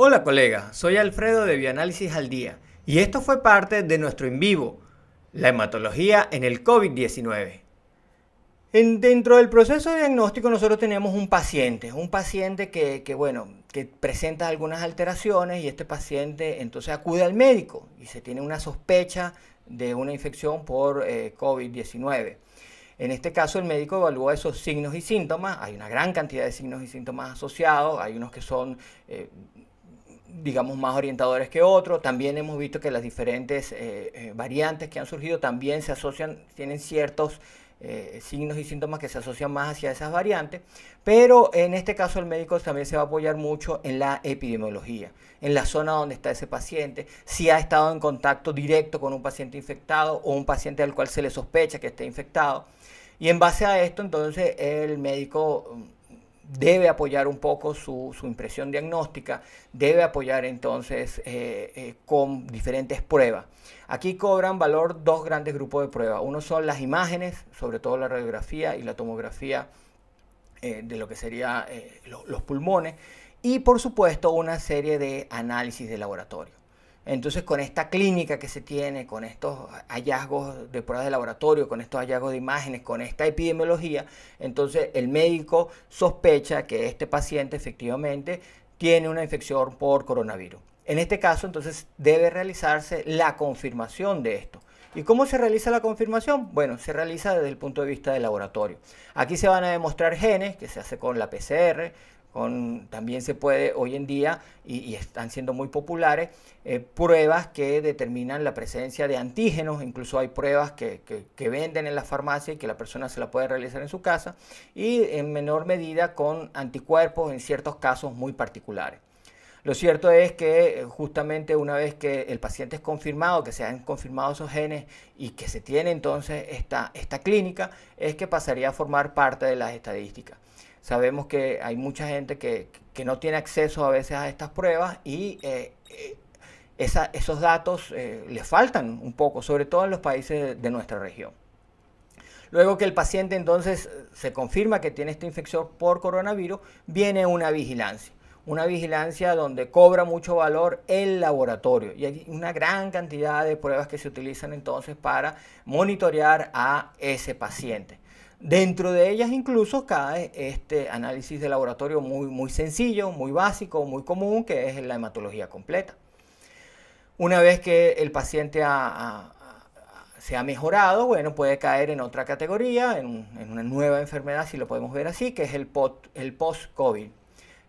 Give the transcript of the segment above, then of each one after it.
Hola colega, soy Alfredo de Bioanálisis al Día y esto fue parte de nuestro en vivo, la hematología en el COVID-19. dentro del proceso de diagnóstico nosotros tenemos un paciente, un paciente que, bueno, que presenta algunas alteraciones y este paciente entonces acude al médico y se tiene una sospecha de una infección por eh, COVID-19. En este caso, el médico evalúa esos signos y síntomas. Hay una gran cantidad de signos y síntomas asociados. Hay unos que son eh, digamos, más orientadores que otros. También hemos visto que las diferentes eh, eh, variantes que han surgido también se asocian, tienen ciertos eh, signos y síntomas que se asocian más hacia esas variantes, pero en este caso el médico también se va a apoyar mucho en la epidemiología, en la zona donde está ese paciente, si ha estado en contacto directo con un paciente infectado o un paciente al cual se le sospecha que esté infectado. Y en base a esto, entonces el médico debe apoyar un poco su, impresión diagnóstica, debe apoyar entonces eh, eh, con diferentes pruebas. Aquí cobran valor dos grandes grupos de pruebas. Uno son las imágenes, sobre todo la radiografía y la tomografía eh, de lo que serían los pulmones, y por supuesto una serie de análisis de laboratorio. Entonces, con esta clínica que se tiene, con estos hallazgos de pruebas de laboratorio, con estos hallazgos de imágenes, con esta epidemiología, entonces el médico sospecha que este paciente efectivamente tiene una infección por coronavirus. En este caso, entonces, debe realizarse la confirmación de esto. ¿Y cómo se realiza la confirmación? Bueno, se realiza desde el punto de vista del laboratorio. Aquí se van a demostrar genes, que se hace con la PCR, también se puede hoy en día, y, están siendo muy populares, eh, pruebas que determinan la presencia de antígenos, incluso hay pruebas que, venden en la farmacia y que la persona se la puede realizar en su casa, y en menor medida con anticuerpos en ciertos casos muy particulares. Lo cierto es que eh, justamente una vez que el paciente es confirmado, que se han confirmado esos genes y que se tiene entonces esta clínica, es que pasaría a formar parte de las estadísticas. Sabemos que hay mucha gente que, no tiene acceso a veces a estas pruebas y eh, eh, esos datos eh, le faltan un poco, sobre todo en los países de nuestra región. Luego que el paciente entonces se confirma que tiene esta infección por coronavirus, viene una vigilancia. Una vigilancia donde cobra mucho valor el laboratorio. Y hay una gran cantidad de pruebas que se utilizan entonces para monitorear a ese paciente. Dentro de ellas incluso cae este análisis de laboratorio muy, muy sencillo, muy básico, muy común, que es la hematología completa. Una vez que el paciente se ha mejorado, bueno, puede caer en otra categoría, en, una nueva enfermedad, si lo podemos ver así, que es el, el post-COVID.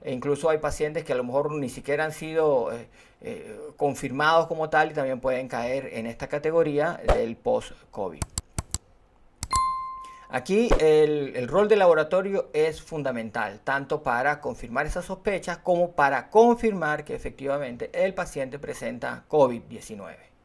E incluso hay pacientes que a lo mejor ni siquiera han sido eh, eh, confirmados como tal y también pueden caer en esta categoría del post-COVID. Aquí el, rol del laboratorio es fundamental, tanto para confirmar esas sospechas como para confirmar que efectivamente el paciente presenta COVID-19.